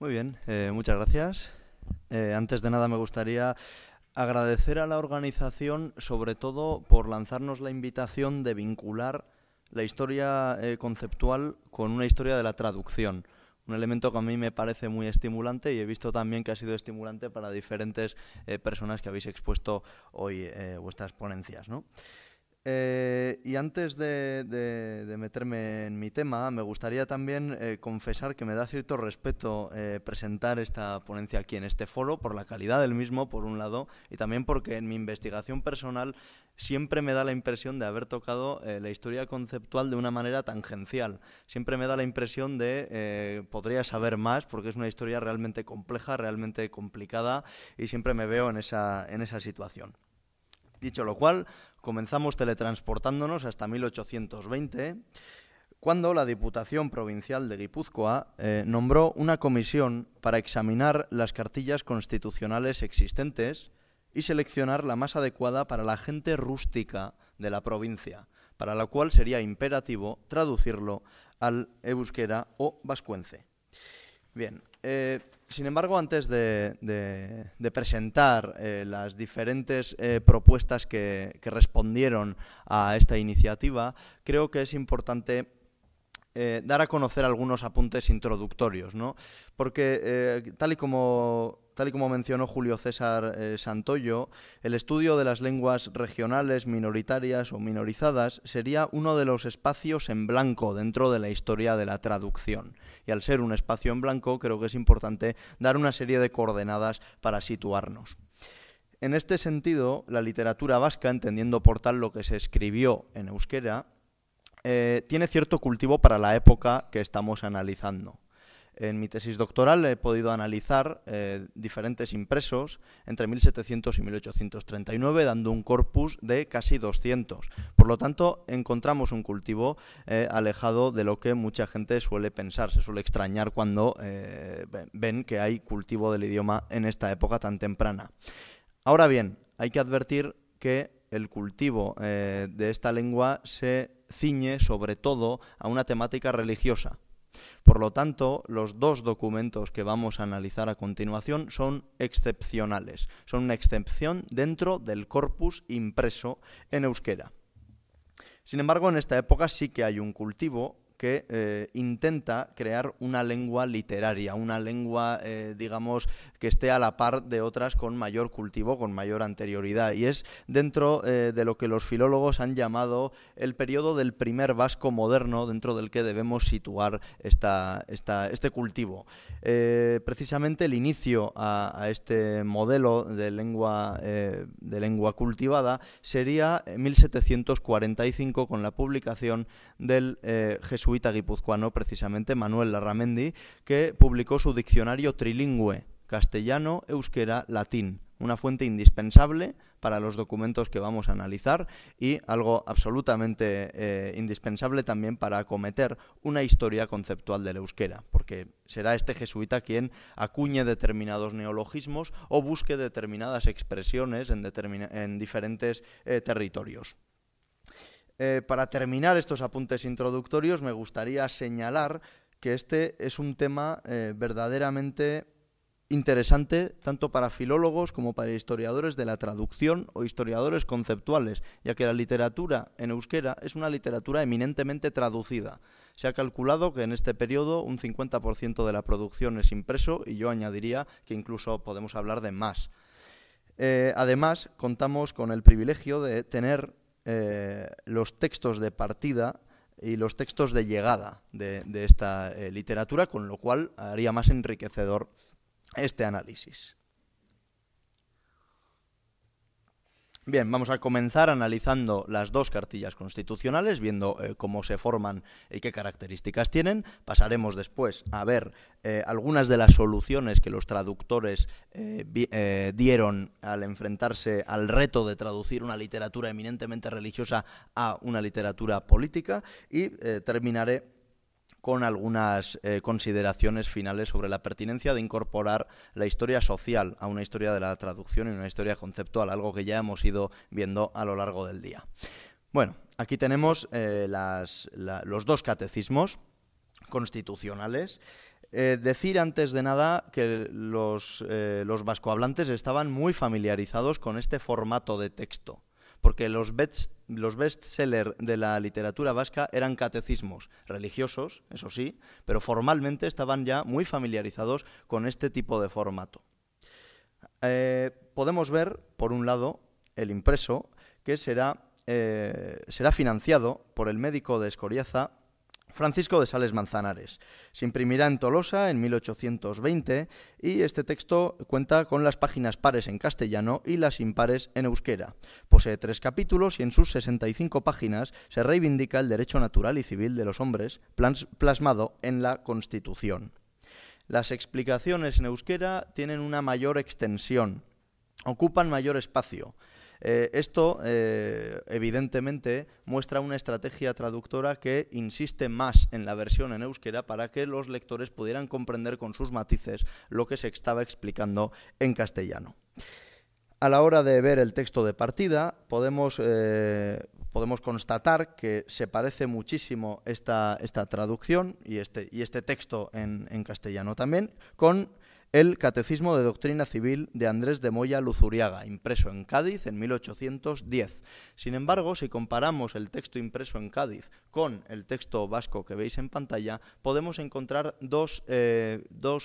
Muy bien, eh, muchas gracias. Eh, antes de nada me gustaría agradecer a la organización, sobre todo por lanzarnos la invitación de vincular la historia eh, conceptual con una historia de la traducción. Un elemento que a mí me parece muy estimulante y he visto también que ha sido estimulante para diferentes personas que habéis expuesto hoy vuestras ponencias. ¿no? Eh, y antes de, meterme en mi tema, me gustaría también eh, confesar que me da cierto respeto eh, presentar esta ponencia aquí en este foro por la calidad del mismo, por un lado, y también porque en mi investigación personal siempre me da la impresión de haber tocado la historia conceptual de una manera tangencial. Siempre me da la impresión de podría saber más porque es una historia realmente compleja, realmente complicada, y siempre me veo en esa, en esa situación. Dicho lo cual, Comenzamos teletransportándonos hasta 1820, cuando la Diputación Provincial de Guipúzcoa eh, nombró una comisión para examinar las cartillas constitucionales existentes y seleccionar la más adecuada para la gente rústica de la provincia, para la cual sería imperativo traducirlo al euskera o vascuence. Bien. Eh, sin embargo, antes de, presentar eh, las diferentes eh, propuestas que, que, respondieron a esta iniciativa, creo que es importante dar a conocer algunos apuntes introductorios, ¿no? Porque, tal y como tal y como mencionó Julio César eh, Santoyo, el estudio de las lenguas regionales minoritarias o minorizadas sería uno de los espacios en blanco dentro de la historia de la traducción. Y al ser un espacio en blanco, creo que es importante dar una serie de coordenadas para situarnos. En este sentido, la literatura vasca, entendiendo por tal lo que se escribió en euskera, eh, tiene cierto cultivo para la época que estamos analizando. En mi tesis doctoral he podido analizar eh, diferentes impresos entre 1700 y 1839, dando un corpus de casi 200. Por lo tanto, encontramos un cultivo eh, alejado de lo que mucha gente suele pensar, se suele extrañar cuando eh, ven que hay cultivo del idioma en esta época tan temprana. Ahora bien, hay que advertir que el cultivo de esta lengua se ciñe sobre todo a una temática religiosa. Por lo tanto, los dos documentos que vamos a analizar a continuación son excepcionales, son una excepción dentro del corpus impreso en euskera. Sin embargo, en esta época sí que hay un cultivo que eh, intenta crear una lengua literaria, una lengua, eh, digamos, que esté a la par de otras con mayor cultivo, con mayor anterioridad. Y es dentro eh, de lo que los filólogos han llamado el periodo del primer vasco moderno, dentro del que debemos situar este cultivo. precisamente el inicio a, este modelo de lengua, de lengua cultivada sería en 1745 con la publicación del jesuita guipuzcoano precisamente, Manuel Larramendi, que publicó su diccionario trilingüe, castellano, euskera, latín, una fuente indispensable para los documentos que vamos a analizar y algo absolutamente eh, indispensable también para acometer una historia conceptual del euskera, porque será este jesuita quien acuñe determinados neologismos o busque determinadas expresiones en, diferentes eh, territorios. Eh, para terminar estos apuntes introductorios, me gustaría señalar que este es un tema eh, verdaderamente interesante tanto para filólogos como para historiadores de la traducción o historiadores conceptuales, ya que la literatura en euskera es una literatura eminentemente traducida. Se ha calculado que en este periodo un 50% de la producción es impreso y yo añadiría que incluso podemos hablar de más. Eh, además, contamos con el privilegio de tener eh, los textos de partida y los textos de llegada de, esta eh, literatura, con lo cual haría más enriquecedor este análisis. Bien, vamos a comenzar analizando las dos cartillas constitucionales, viendo eh, cómo se forman y qué características tienen. Pasaremos después a ver eh, algunas de las soluciones que los traductores eh, dieron al enfrentarse al reto de traducir una literatura eminentemente religiosa a una literatura política y terminaré con algunas eh, consideraciones finales sobre la pertinencia de incorporar la historia social a una historia de la traducción y una historia conceptual, algo que ya hemos ido viendo a lo largo del día. Bueno, aquí tenemos eh, los dos catecismos constitucionales. Eh, decir antes de nada que los, los vascohablantes estaban muy familiarizados con este formato de texto porque los bets los bestsellers de la literatura vasca eran catecismos religiosos, eso sí, pero formalmente estaban ya muy familiarizados con este tipo de formato. Eh, podemos ver, por un lado, el impreso, que será, eh, será financiado por el médico de Escoriaza, Francisco de Sales Manzanares. Se imprimirá en Tolosa en 1820 y este texto cuenta con las páginas pares en castellano y las impares en euskera. Posee tres capítulos y en sus 65 páginas se reivindica el derecho natural y civil de los hombres plasmado en la Constitución. Las explicaciones en euskera tienen una mayor extensión, ocupan mayor espacio. Eh, esto, eh, evidentemente, muestra una estrategia traductora que insiste más en la versión en euskera para que los lectores pudieran comprender con sus matices lo que se estaba explicando en castellano. A la hora de ver el texto de partida, podemos, eh, podemos constatar que se parece muchísimo esta, esta traducción y este, y este texto en, en castellano también, con el Catecismo de Doctrina Civil de Andrés de Moya Luzuriaga, impreso en Cádiz en 1810. Sin embargo, si comparamos el texto impreso en Cádiz con el texto vasco que veis en pantalla, podemos encontrar dos, eh,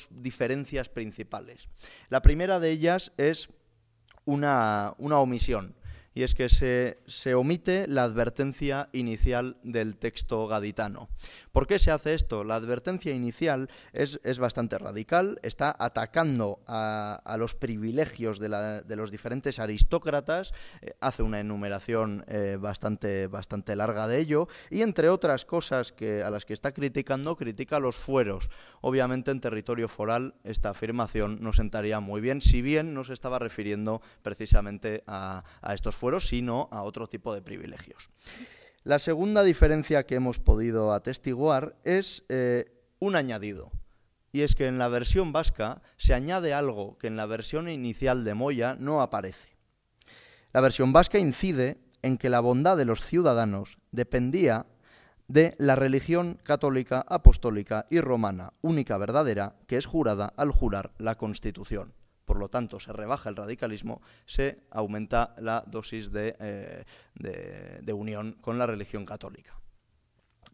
diferencias principales. La primera de ellas es una, omisión y es que se, se, omite la advertencia inicial del texto gaditano. ¿Por qué se hace esto? La advertencia inicial es, bastante radical, está atacando a, los privilegios de, los diferentes aristócratas, eh, hace una enumeración eh, bastante, bastante larga de ello, y entre otras cosas a las que está criticando, critica los fueros. Obviamente en territorio foral esta afirmación no sentaría muy bien, si bien no se estaba refiriendo precisamente a estos fueros, sino a otro tipo de privilegios. La segunda diferencia que hemos podido atestiguar es eh, un añadido. Y es que en la versión vasca se añade algo que en la versión inicial de Moya no aparece. La versión vasca incide en que la bondad de los ciudadanos dependía de la religión católica, apostólica y romana, única verdadera, que es jurada al jurar la Constitución por lo tanto se rebaja el radicalismo, se aumenta la dosis de, eh, unión con la religión católica.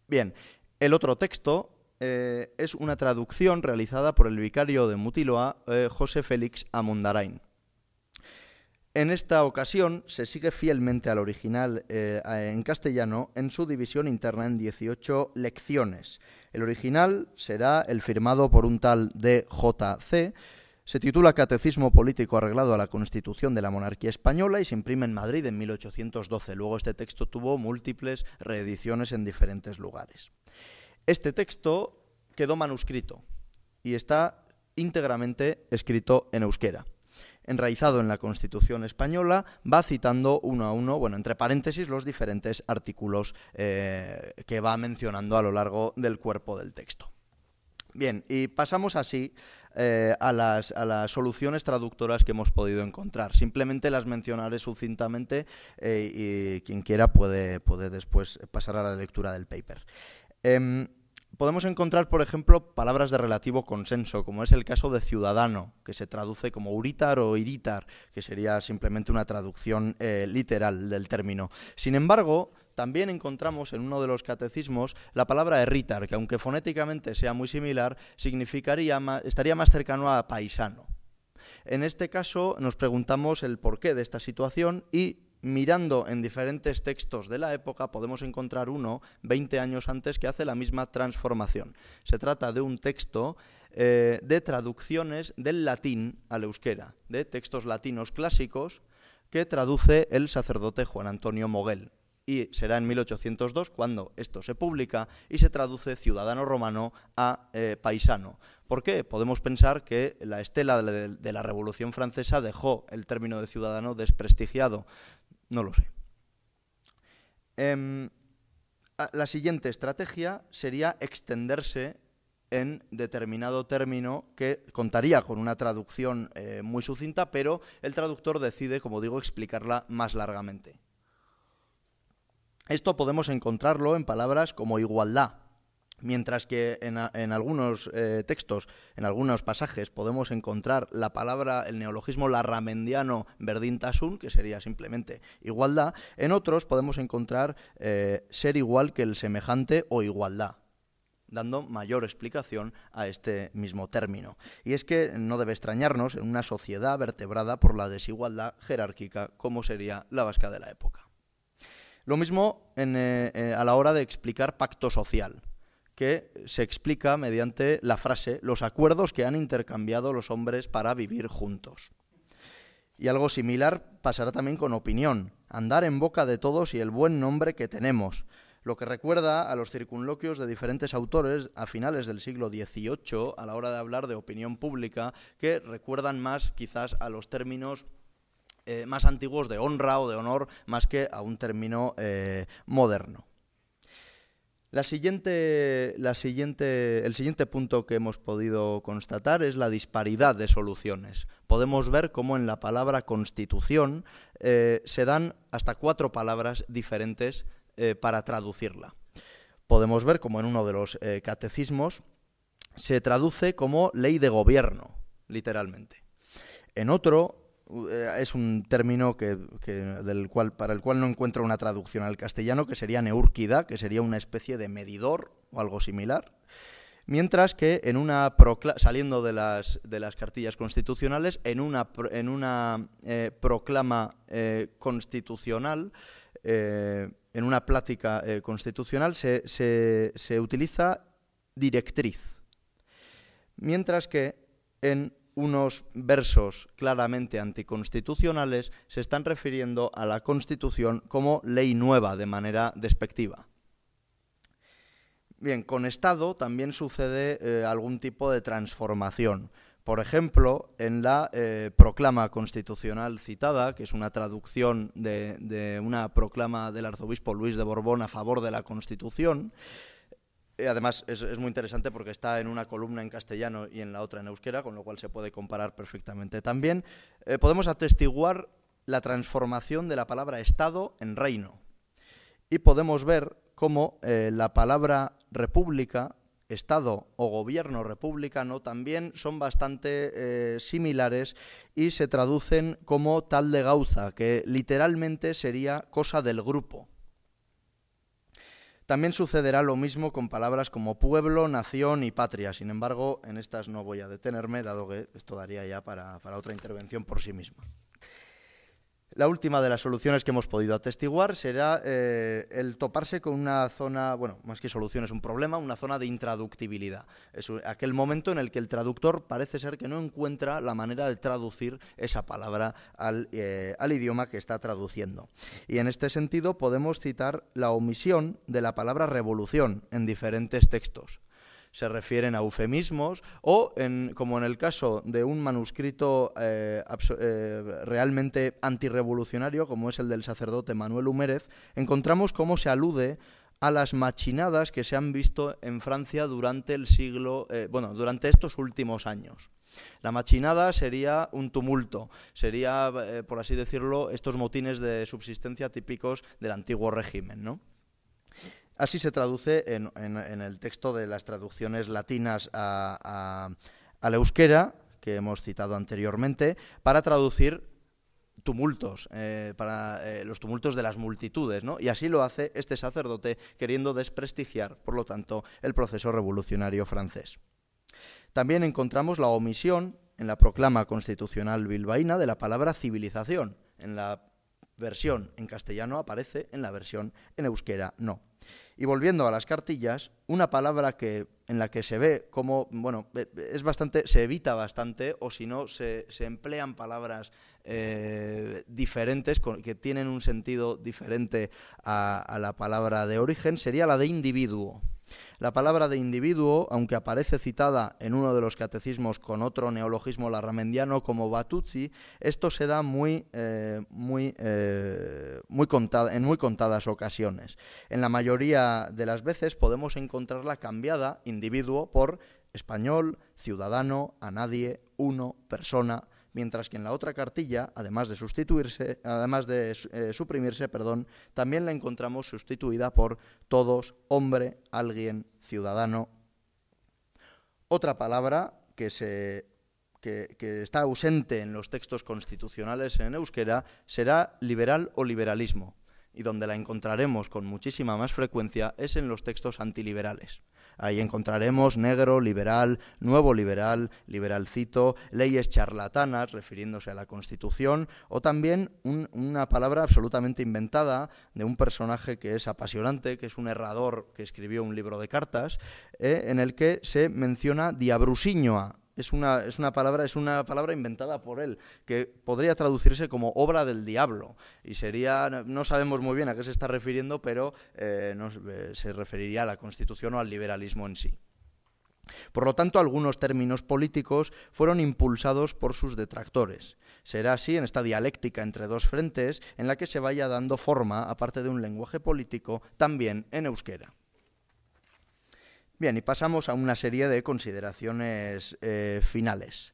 Bien, el otro texto eh, es una traducción realizada por el vicario de Mutiloa, eh, José Félix Amundarain. En esta ocasión se sigue fielmente al original en castellano en su división interna en 18 lecciones. El original será el firmado por un tal DJC, se titula Catecismo Político arreglado a la Constitución de la Monarquía Española y se imprime en Madrid en 1812. Luego este texto tuvo múltiples reediciones en diferentes lugares. Este texto quedó manuscrito y está íntegramente escrito en euskera enraizado en la Constitución española, va citando uno a uno, bueno, entre paréntesis, los diferentes artículos eh, que va mencionando a lo largo del cuerpo del texto. Bien, y pasamos así eh, a, las, a, las, soluciones traductoras que hemos podido encontrar. Simplemente las mencionaré sucintamente eh, y quien quiera puede, después pasar a la lectura del paper. Em, podemos encontrar, por ejemplo, palabras de relativo consenso, como es el caso de ciudadano, que se traduce como uritar o iritar, que sería simplemente una traducción eh, literal del término. Sin embargo, también encontramos en uno de los catecismos la palabra erritar, que aunque fonéticamente sea muy similar, significaría estaría más cercano a paisano. En este caso nos preguntamos el porqué de esta situación y mirando en diferentes textos de la época podemos encontrar uno 20 años antes que hace la misma transformación. Se trata de un texto eh, de traducciones del latín al euskera, de textos latinos clásicos que traduce el sacerdote Juan Antonio Moguel y será en 1802 cuando esto se publica y se traduce ciudadano romano a eh, paisano. ¿Por qué? Podemos pensar que la estela de la Revolución Francesa dejó el término de ciudadano desprestigiado. No lo sé. Em, la siguiente estrategia sería extenderse en determinado término que contaría con una traducción eh, muy sucinta, pero el traductor decide, como digo, explicarla más largamente. Esto podemos encontrarlo en palabras como igualdad, Mientras que en, algunos eh, textos, en algunos pasajes, podemos encontrar la palabra, el neologismo larramendiano verdintasun, que sería simplemente igualdad, en otros podemos encontrar eh, ser igual que el semejante o igualdad dando mayor explicación a este mismo término. Y es que no debe extrañarnos en una sociedad vertebrada por la desigualdad jerárquica como sería la vasca de la época. Lo mismo eh, eh, a la hora de explicar pacto social, que se explica mediante la frase los acuerdos que han intercambiado los hombres para vivir juntos. Y algo similar pasará también con opinión, andar en boca de todos y el buen nombre que tenemos, lo que recuerda a los circunloquios de diferentes autores a finales del siglo XVIII a la hora de hablar de opinión pública, que recuerdan más quizás a los términos eh, más antiguos de honra o de honor más que a un término eh, moderno. La siguiente, la siguiente, el siguiente punto que hemos podido constatar es la disparidad de soluciones. Podemos ver cómo en la palabra constitución eh, se dan hasta cuatro palabras diferentes para traducirla. Podemos ver cómo en uno de los catecismos se traduce como ley de gobierno, literalmente. En otro eh, es un término que, del cual, para el cual no encuentro una traducción al castellano, que sería neúrquida, que sería una especie de medidor o algo similar. Mientras que en una saliendo de las, de las cartillas constitucionales, en una, en una eh, proclama eh, constitucional, en una plática constitucional, se, se utiliza directriz. Mientras que en unos versos claramente anticonstitucionales se están refiriendo a la Constitución como ley nueva de manera despectiva. Bien, con Estado también sucede eh, algún tipo de transformación. Por ejemplo, en la eh, proclama constitucional citada, que es una traducción de, una proclama del arzobispo Luis de Borbón a favor de la Constitución, eh, además, es, muy interesante porque está en una columna en castellano y en la otra en euskera, con lo cual se puede comparar perfectamente. También eh, podemos atestiguar la transformación de la palabra Estado en reino. Y podemos ver cómo eh, la palabra república, Estado o gobierno republicano también son bastante similares y se traducen como tal de gauza, que literalmente sería cosa del grupo. También sucederá lo mismo con palabras como pueblo, nación y patria. Sin embargo, en estas no voy a detenerme, dado que esto daría ya para, otra intervención por sí misma. La última de las soluciones que hemos podido atestiguar será eh, el toparse con una zona, bueno, más que solución es un problema, una zona de intraductibilidad. Es aquel momento en el que el traductor parece ser que no encuentra la manera de traducir esa palabra eh, al idioma que está traduciendo. Y en este sentido podemos citar la omisión de la palabra revolución en diferentes textos se refieren a eufemismos o, como en el caso de un manuscrito eh, eh, realmente antirrevolucionario, como es el del sacerdote Manuel Humérez, encontramos cómo se alude a las machinadas que se han visto en Francia durante el siglo, eh, bueno, durante estos últimos años. La machinada sería un tumulto, sería, por así decirlo, estos motines de subsistencia típicos del antiguo régimen, ¿no? Así se traduce en, el texto de las traducciones latinas a, euskera, que hemos citado anteriormente, para traducir tumultos, eh, para eh, los tumultos de las multitudes, ¿no? Y así lo hace este sacerdote queriendo desprestigiar, por lo tanto, el proceso revolucionario francés. También encontramos la omisión en la proclama constitucional bilbaína de la palabra civilización. En la versión en castellano aparece, en la versión en euskera no. Y volviendo a las cartillas, una palabra que, en la que se ve como, bueno, es bastante, se evita bastante, o si no, se, emplean palabras eh, diferentes, que tienen un sentido diferente a la palabra de origen, sería la de individuo. La palabra de individuo, aunque aparece citada en uno de los catecismos con otro neologismo larramendiano como batuzzi, esto se da eh, eh, muy, contada, en muy contadas ocasiones. En la mayoría de las veces podemos encontrarla cambiada individuo por español, ciudadano, a nadie, uno, persona, mientras que en la otra cartilla, además de además de eh, suprimirse, perdón, también la encontramos sustituida por todos, hombre, alguien, ciudadano. Otra palabra que que, está ausente en los textos constitucionales en euskera será liberal o liberalismo y donde la encontraremos con muchísima más frecuencia es en los textos antiliberales. Ahí encontraremos negro, liberal, nuevo liberal, liberalcito, leyes charlatanas refiriéndose a la Constitución o también una palabra absolutamente inventada de un personaje que es apasionante, que es un errador que escribió un libro de cartas, eh, en el que se menciona diabrusiñoa, es una, es una, palabra, es una palabra inventada por él, que podría traducirse como obra del diablo. Y sería, no sabemos muy bien a qué se está refiriendo, pero eh, eh, se referiría a la Constitución o al liberalismo en sí. Por lo tanto, algunos términos políticos fueron impulsados por sus detractores. Será así en esta dialéctica entre dos frentes en la que se vaya dando forma, aparte de un lenguaje político, también en euskera. Bien, y pasamos a una serie de consideraciones eh, finales.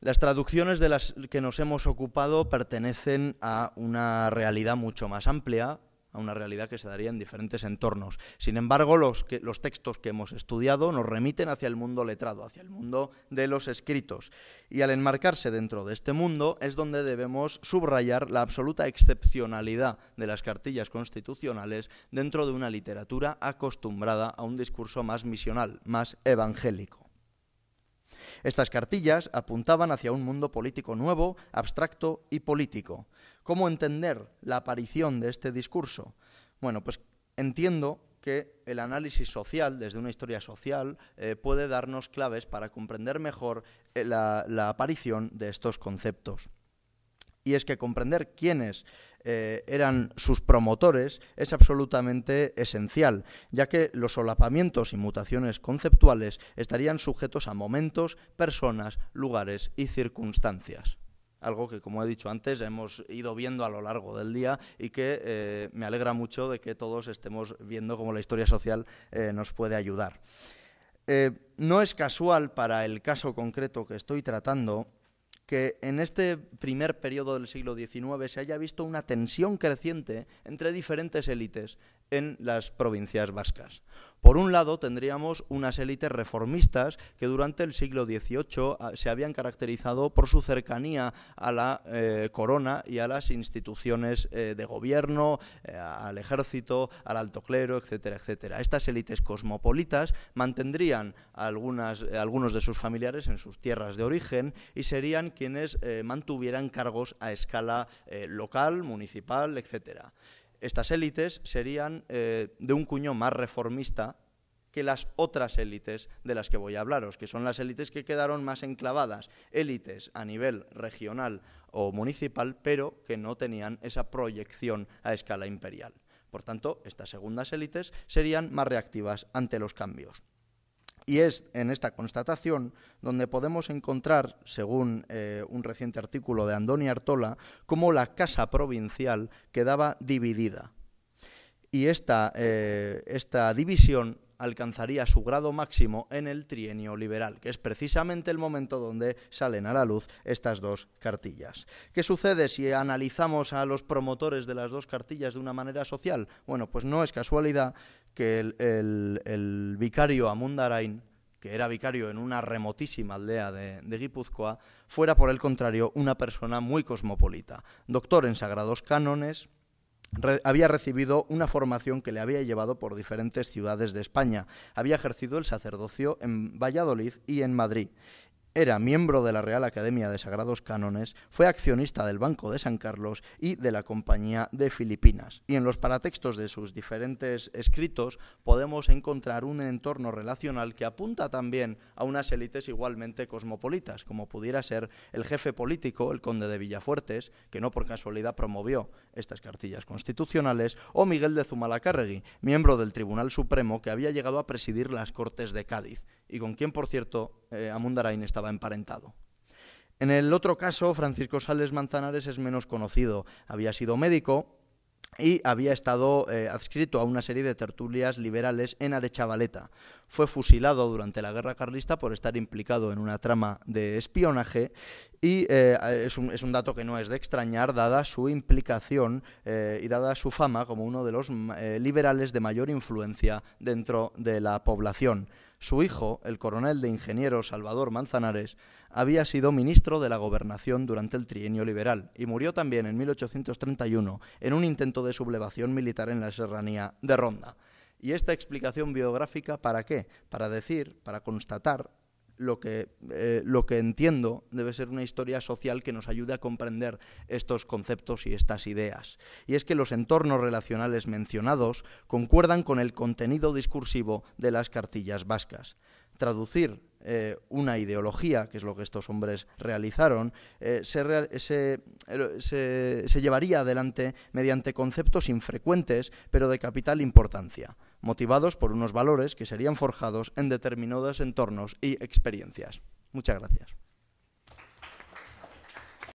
Las traducciones de las que nos hemos ocupado pertenecen a una realidad mucho más amplia, a una realidad que se daría en diferentes entornos. Sin embargo, los, los textos que hemos estudiado nos remiten hacia el mundo letrado, hacia el mundo de los escritos. Y al enmarcarse dentro de este mundo es donde debemos subrayar la absoluta excepcionalidad de las cartillas constitucionales dentro de una literatura acostumbrada a un discurso más misional, más evangélico. Estas cartillas apuntaban hacia un mundo político nuevo, abstracto y político. ¿Cómo entender la aparición de este discurso? Bueno, pues entiendo que el análisis social, desde una historia social, eh, puede darnos claves para comprender mejor eh, la aparición de estos conceptos y es que comprender quiénes eh, eran sus promotores es absolutamente esencial, ya que los solapamientos y mutaciones conceptuales estarían sujetos a momentos, personas, lugares y circunstancias algo que, como he dicho antes, hemos ido viendo a lo largo del día y que eh, me alegra mucho de que todos estemos viendo cómo la historia social eh, nos puede ayudar. no es casual para el caso concreto que estoy tratando que en este primer periodo del siglo XIX se haya visto una tensión creciente entre diferentes élites en las provincias vascas. Por un lado, tendríamos unas élites reformistas que durante el siglo XVIII ah, se habían caracterizado por su cercanía a la eh, corona y a las instituciones eh, de gobierno, eh, al ejército, al alto clero, etcétera, etcétera. Estas élites cosmopolitas mantendrían algunas, algunos de sus familiares en sus tierras de origen y serían quienes mantuvieran cargos a escala local, municipal, etcétera. Estas élites serían eh, de un cuño más reformista que las otras élites de las que voy a hablaros, que son las élites que quedaron más enclavadas, élites a nivel regional o municipal, pero que no tenían esa proyección a escala imperial. Por tanto, estas segundas élites serían más reactivas ante los cambios. Y es en esta constatación donde podemos encontrar, según eh, un reciente artículo de Andoni Artola, cómo la casa provincial quedaba dividida. Y esta, eh, esta división alcanzaría su grado máximo en el trienio liberal, que es precisamente el momento donde salen a la luz estas dos cartillas. ¿Qué sucede si analizamos a los promotores de las dos cartillas de una manera social? Bueno, pues no es casualidad que el, vicario Amundarain, que era vicario en una remotísima aldea de, Guipúzcoa, fuera por el contrario una persona muy cosmopolita, doctor en sagrados cánones, había recibido una formación que le había llevado por diferentes ciudades de España. Había ejercido el sacerdocio en Valladolid y en Madrid. Era miembro de la Real Academia de Sagrados Cánones, fue accionista del Banco de San Carlos y de la Compañía de Filipinas. Y en los paratextos de sus diferentes escritos podemos encontrar un entorno relacional que apunta también a unas élites igualmente cosmopolitas, como pudiera ser el jefe político, el conde de Villafuertes, que no por casualidad promovió estas cartillas constitucionales, o Miguel de Zumalacárregui, miembro del Tribunal Supremo que había llegado a presidir las Cortes de Cádiz y con quien, por cierto, eh, Amundarain estaba emparentado. En el otro caso, Francisco Sales Manzanares es menos conocido. Había sido médico y había estado eh, adscrito a una serie de tertulias liberales en Arechavaleta. Fue fusilado durante la guerra carlista por estar implicado en una trama de espionaje y eh, es, un, dato que no es de extrañar dada su implicación y dada su fama como uno de los liberales de mayor influencia dentro de la población. Su hijo, el coronel de ingenieros Salvador Manzanares, había sido ministro de la Gobernación durante el trienio liberal y murió también en 1831 en un intento de sublevación militar en la serranía de Ronda. ¿Y esta explicación biográfica para qué? Para decir, para constatar eh, lo que, entiendo debe ser una historia social que nos ayude a comprender estos conceptos y estas ideas. Y es que los entornos relacionales mencionados concuerdan con el contenido discursivo de las cartillas vascas. Traducir eh, una ideología, que es lo que estos hombres realizaron, eh, se llevaría adelante mediante conceptos infrecuentes, pero de capital importancia motivados por unos valores que serían forjados en determinados entornos y experiencias. Muchas gracias.